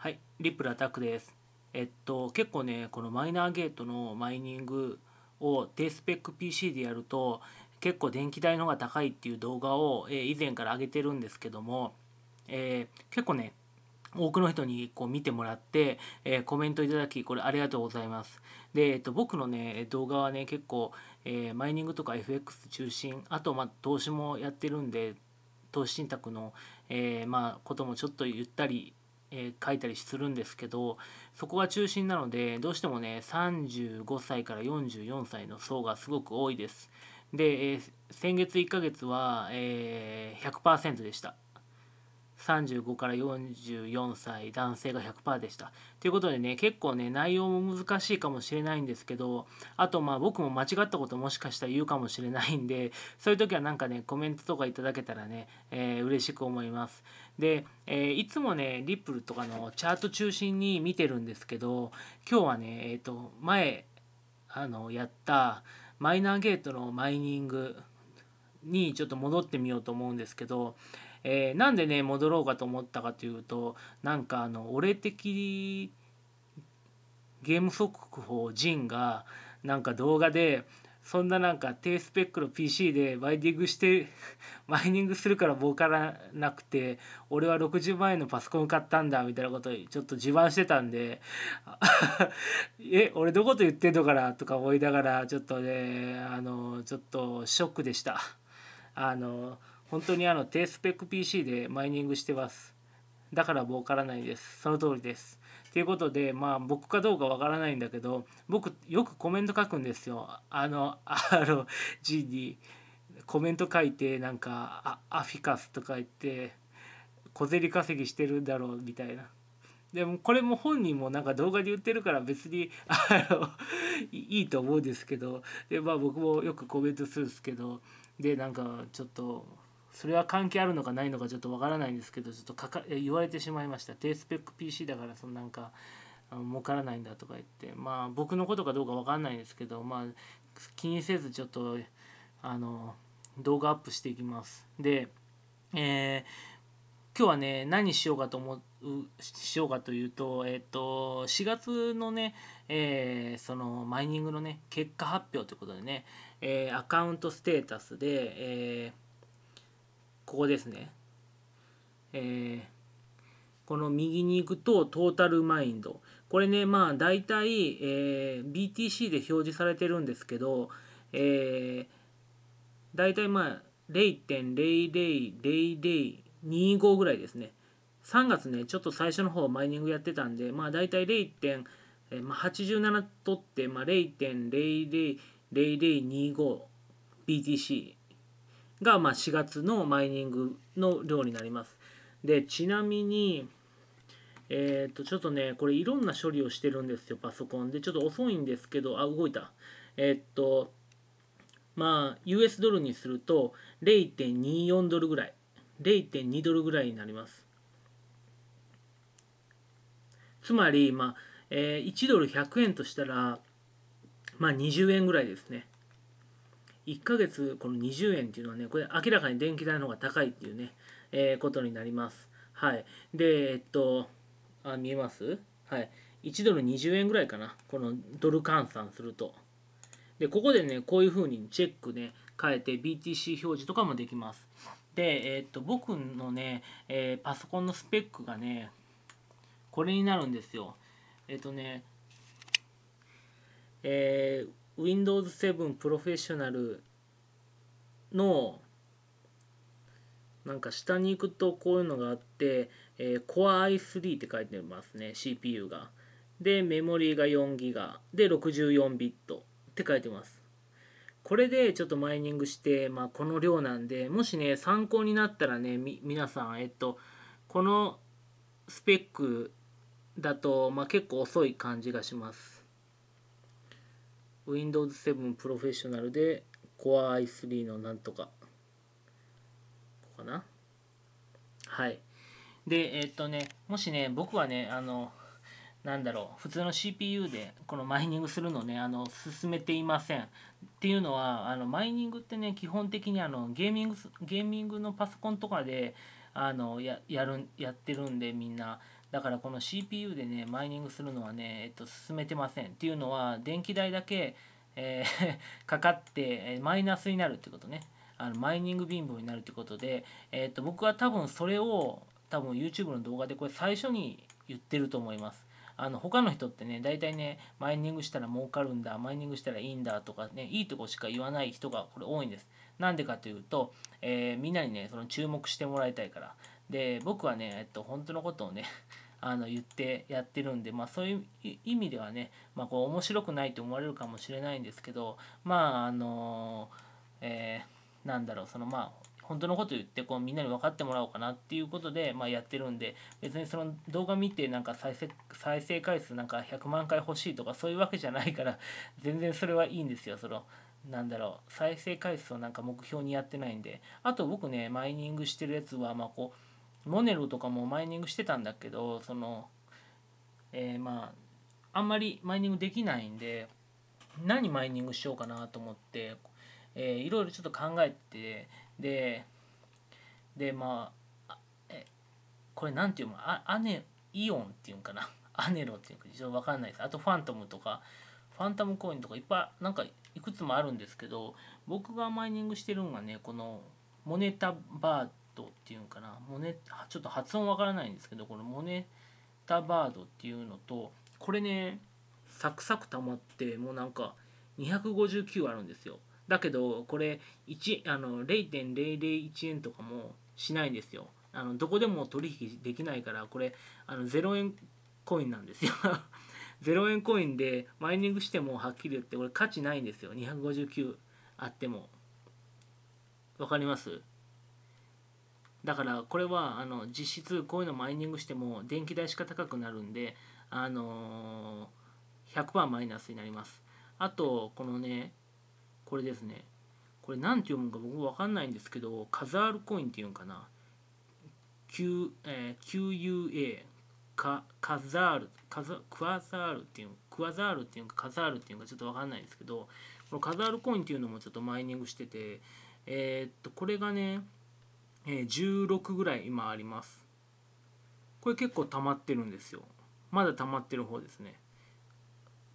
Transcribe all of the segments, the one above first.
はい、リプルアタックです。えっと、結構ね、このマイナーゲートのマイニングを低スペック PC でやると、結構電気代の方が高いっていう動画を、えー、以前から上げてるんですけども、えー、結構ね、多くの人にこう見てもらって、えー、コメントいただき、これありがとうございます。で、えっと、僕のね、動画はね、結構、えマイニングとか FX 中心、あと、ま投資もやってるんで、投資信託の、えまあ、こともちょっと言ったりえー、書いたりするんですけどそこが中心なのでどうしてもね35歳から44歳の層がすごく多いですで、えー、先月1ヶ月は、えー、100%でした35から44歳男性が100%でした。ということでね結構ね内容も難しいかもしれないんですけどあとまあ僕も間違ったこともしかしたら言うかもしれないんでそういう時はなんかねコメントとかいただけたらね、えー、嬉しく思います。で、えー、いつもねリップルとかのチャート中心に見てるんですけど今日はねえっ、ー、と前あのやったマイナーゲートのマイニングにちょっと戻ってみようと思うんですけど、えー、なんでね戻ろうかと思ったかというとなんかあの俺的ゲーム速報ジンがなんか動画でそんななんか低スペックの PC でマイニングして マイニングするから儲からなくて俺は60万円のパソコン買ったんだみたいなことにちょっと自慢してたんで え俺どこと言ってんのかなとか思いながらちょっとねあのちょっとショックでしたあの本当にあの低スペック PC でマイニングしてますだから儲からないですその通りですということでまあ僕かどうかわからないんだけど僕よくコメント書くんですよあの RGD コメント書いてなんかアフィカスとか言って小競り稼ぎしてるだろうみたいな。でもこれも本人もなんか動画で言ってるから別にあのいいと思うんですけどで、まあ、僕もよくコメントするんですけどでなんかちょっとそれは関係あるのかないのかちょっとわからないんですけどちょっとかか言われてしまいました低スペック PC だからそのなんか儲からないんだとか言ってまあ僕のことかどうかわからないんですけどまあ気にせずちょっとあの動画アップしていきますで、えー、今日はね何しようかと思うしようかというと,、えーと、と4月のね、えー、そのマイニングのね結果発表ということでね、えー、アカウントステータスで、えーここですね。えー、この右に行くとトータルマインド。これね、まあ大体、えー、BTC で表示されてるんですけど、えー、大体まあ0.000025ぐらいですね。3月ね、ちょっと最初の方マイニングやってたんで、まあ大体0.87、まあ、取って、まあ、0.00025BTC が、まあ、4月のマイニングの量になります。で、ちなみに、えっ、ー、と、ちょっとね、これいろんな処理をしてるんですよ、パソコンで。ちょっと遅いんですけど、あ、動いた。えっ、と、まあ、US ドルにすると0.24ドルぐらい、0.2ドルぐらいになります。つまり、まあ、えー、1ドル100円としたら、まあ、20円ぐらいですね。1ヶ月この20円っていうのはねこれ明らかに電気代の方が高いっていうね、えー、ことになりますはいでえっとあ見えますはい1ドル20円ぐらいかなこのドル換算するとでここでねこういうふうにチェックね変えて BTC 表示とかもできますで、えー、っと僕のね、えー、パソコンのスペックがねこれになるんですよえっとねえー、Windows 7 Professional のなんか下に行くとこういうのがあって、えー、Core i3 って書いてますね CPU がでメモリーが 4GB で 64bit って書いてますこれでちょっとマイニングして、まあ、この量なんでもしね参考になったらね皆さんえっとこのスペックだと、まあ、結構遅い感じがします Windows 7 Professional で Core i3 のなんとかかなはいでえー、っとねもしね僕はねあのなんだろう普通の CPU でこのマイニングするのねあの進めていませんっていうのはあのマイニングってね基本的にあのゲーミングゲーミングのパソコンとかであのやるやってるんでみんなだからこの CPU でねマイニングするのはね、えっと、進めてませんっていうのは電気代だけ、えー、かかってマイナスになるってことねあのマイニング貧乏になるってことで、えっと、僕は多分それを多分 YouTube の動画でこれ最初に言ってると思いますあの他の人ってね大体ねマイニングしたら儲かるんだマイニングしたらいいんだとかねいいとこしか言わない人がこれ多いんですなんでかというと、えー、みんなにねその注目してもらいたいからで僕はね、えっと、本当のことをね あの言ってやってるんで、まあ、そういう意味ではね、まあ、こう面白くないと思われるかもしれないんですけどまああのえー、なんだろうそのまあ本当のこと言ってこうみんなに分かってもらおうかなっていうことで、まあ、やってるんで別にその動画見てなんか再生再生回数なんか100万回欲しいとかそういうわけじゃないから 全然それはいいんですよそのなんだろう再生回数をなんか目標にやってないんであと僕ねマイニングしてるやつはまあこうモネルとかもマイニングしてたんだけどその、えー、まああんまりマイニングできないんで何マイニングしようかなと思って、えー、いろいろちょっと考えてででまあえこれ何ていうのあアネイオンっていうんかな アネロっていうか一応分かんないですあとファントムとかファンタムコインとかいっぱいなんかいくつもあるんですけど僕がマイニングしてるのがねこのモネタバートっていうかなモネちょっと発音わからないんですけどこのモネタバードっていうのとこれねサクサク溜まってもうなんか259あるんですよだけどこれ1あの0.001円とかもしないんですよあのどこでも取引できないからこれあの0円コインなんですよ0 円コインでマイニングしてもはっきり言ってこれ価値ないんですよ259あっても分かりますだからこれはあの実質こういうのマイニングしても電気代しか高くなるんで、あのー、100%マイナスになります。あと、このね、これですね。これ何て読むか僕分かんないんですけど、カザールコインっていうんかな。Q えー、QUA カ、カザール、カザクワザールっていう、クワザールっていうか、カザールっていうかちょっと分かんないんですけど、このカザールコインっていうのもちょっとマイニングしてて、えー、っと、これがね、え16ぐらい今ありますこれ結構溜まってるんですよまだ溜まってる方ですね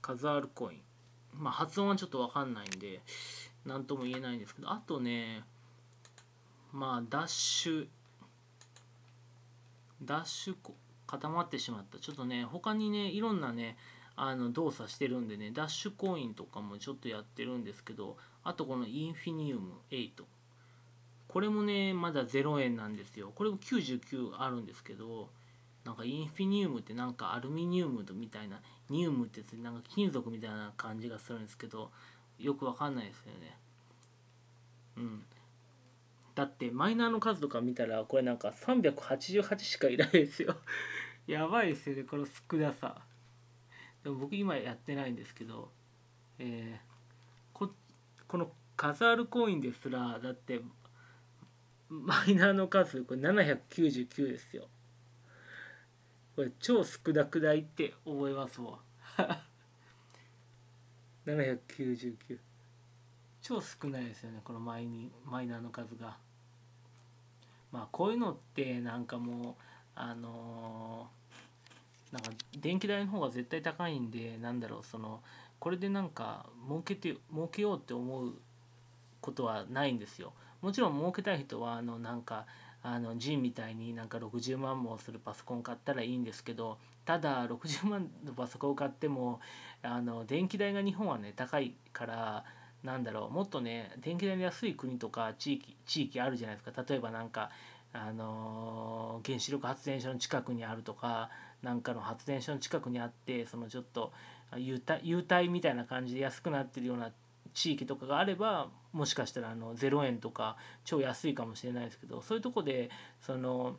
カザールコインまあ発音はちょっとわかんないんで何とも言えないんですけどあとねまあダッシュダッシュ固まってしまったちょっとね他にねいろんなねあの動作してるんでねダッシュコインとかもちょっとやってるんですけどあとこのインフィニウム8これもねまだ0円なんですよこれも99あるんですけどなんかインフィニウムってなんかアルミニウムみたいなニウムってなんか金属みたいな感じがするんですけどよくわかんないですよねうんだってマイナーの数とか見たらこれなんか388しかいないですよ やばいですよねこの少なさでも僕今やってないんですけどえー、ここのカザールコインですらだってマイナーの数これ799ですよこれ超少なくないって思いますわ799 超少ないですよねこのマイにマイナーの数がまあこういうのってなんかもうあのー、なんか電気代の方が絶対高いんでなんだろうそのこれでなんか儲けて儲けようって思うことはないんですよもちろん儲けたい人はあのなんかあの G みたいになんか60万もするパソコン買ったらいいんですけどただ60万のパソコンを買ってもあの電気代が日本はね高いからなんだろうもっとね電気代の安い国とか地域地域あるじゃないですか例えばなんかあの原子力発電所の近くにあるとかなんかの発電所の近くにあってそのちょっと優待みたいな感じで安くなってるような地域とかがあればもしかしたらあの0円とか超安いかもしれないですけどそういうとこでその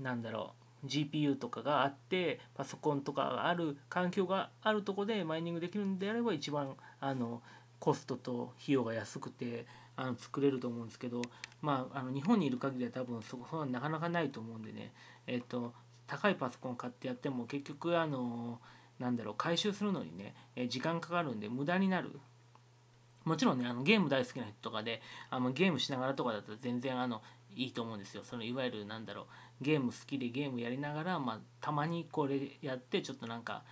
なんだろう GPU とかがあってパソコンとかがある環境があるとこでマイニングできるんであれば一番あのコストと費用が安くてあの作れると思うんですけど、まあ、あの日本にいる限りは多分そこはなかなかないと思うんでね、えっと、高いパソコン買ってやっても結局あのなんだろう回収するのにね時間かかるんで無駄になるもちろんねあのゲーム大好きな人とかであのゲームしながらとかだったら全然あのいいと思うんですよそのいわゆるなんだろうゲーム好きでゲームやりながら、まあ、たまにこれやってちょっとなんか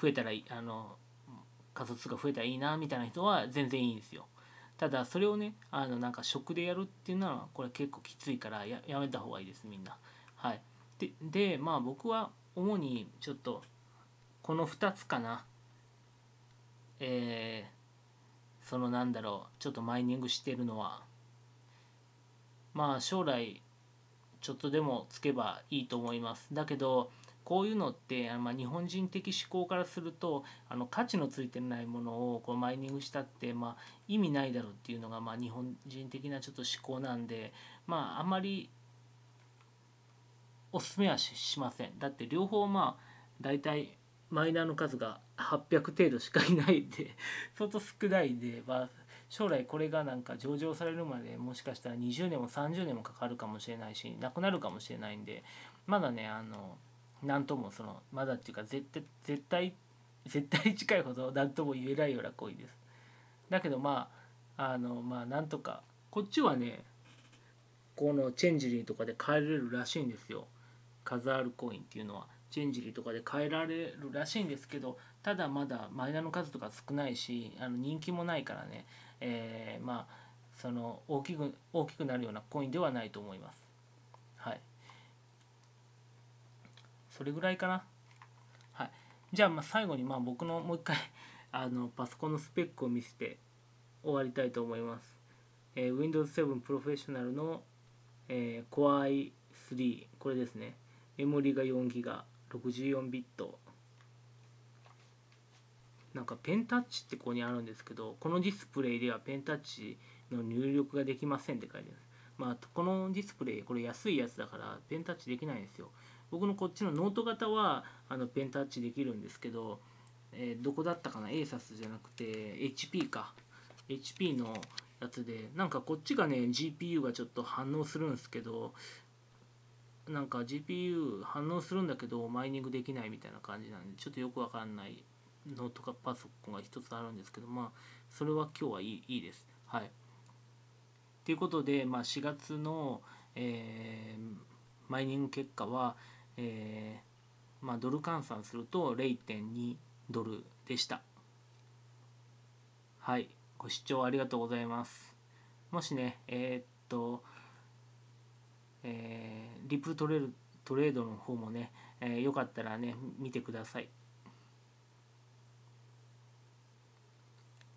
増えたらあの仮想通貨増えたらいいなみたいな人は全然いいんですよただそれをねあのなんか食でやるっていうのはこれ結構きついからややめた方がいいですみんなはいででまあ僕は主にちょっとこの2つかなえーそのなんだろうちょっとマイニングしてるのはまあ将来ちょっとでもつけばいいと思いますだけどこういうのって、まあ、日本人的思考からするとあの価値のついてないものをこうマイニングしたって、まあ、意味ないだろうっていうのが、まあ、日本人的なちょっと思考なんで、まあ、あんまりおすすめはしませんだって両方まあ大体マイナーの数が800程度しかいないんで 相当少ないんで、まあ、将来これがなんか上場されるまでもしかしたら20年も30年もかかるかもしれないしなくなるかもしれないんでまだねあの何ともそのまだっていうか絶対絶対絶対近いほど何とも言えないような行為です。だけどまああのまあなんとかこっちはねこのチェンジリーとかで買えれるらしいんですよ数あるコインっていうのは。人事とかで変えられるらしいんですけどただまだマイナーの数とか少ないしあの人気もないからね、えー、まあその大きく大きくなるようなコインではないと思います。はい。それぐらいかな。はい。じゃあまあ最後にまあ僕のもう一回 あのパソコンのスペックを見せて終わりたいと思います。えー、Windows 7 Professional の、えー、Core i3 これですね。メモリが 4GB。64ビットなんかペンタッチってここにあるんですけどこのディスプレイではペンタッチの入力ができませんって書いてまるまあこのディスプレイこれ安いやつだからペンタッチできないんですよ僕のこっちのノート型はあのペンタッチできるんですけど、えー、どこだったかな ASUS じゃなくて HP か HP のやつでなんかこっちがね GPU がちょっと反応するんですけどなんか GPU 反応するんだけどマイニングできないみたいな感じなんでちょっとよくわかんないノートかパソコンが一つあるんですけどまあそれは今日はいいいいです。はい、ということで、まあ、4月の、えー、マイニング結果は、えーまあ、ドル換算すると0.2ドルでした。はい、ご視聴ありがとうございます。もしね、えー、っと、えー、リプトレードの方もね、えー、よかったらね、見てください。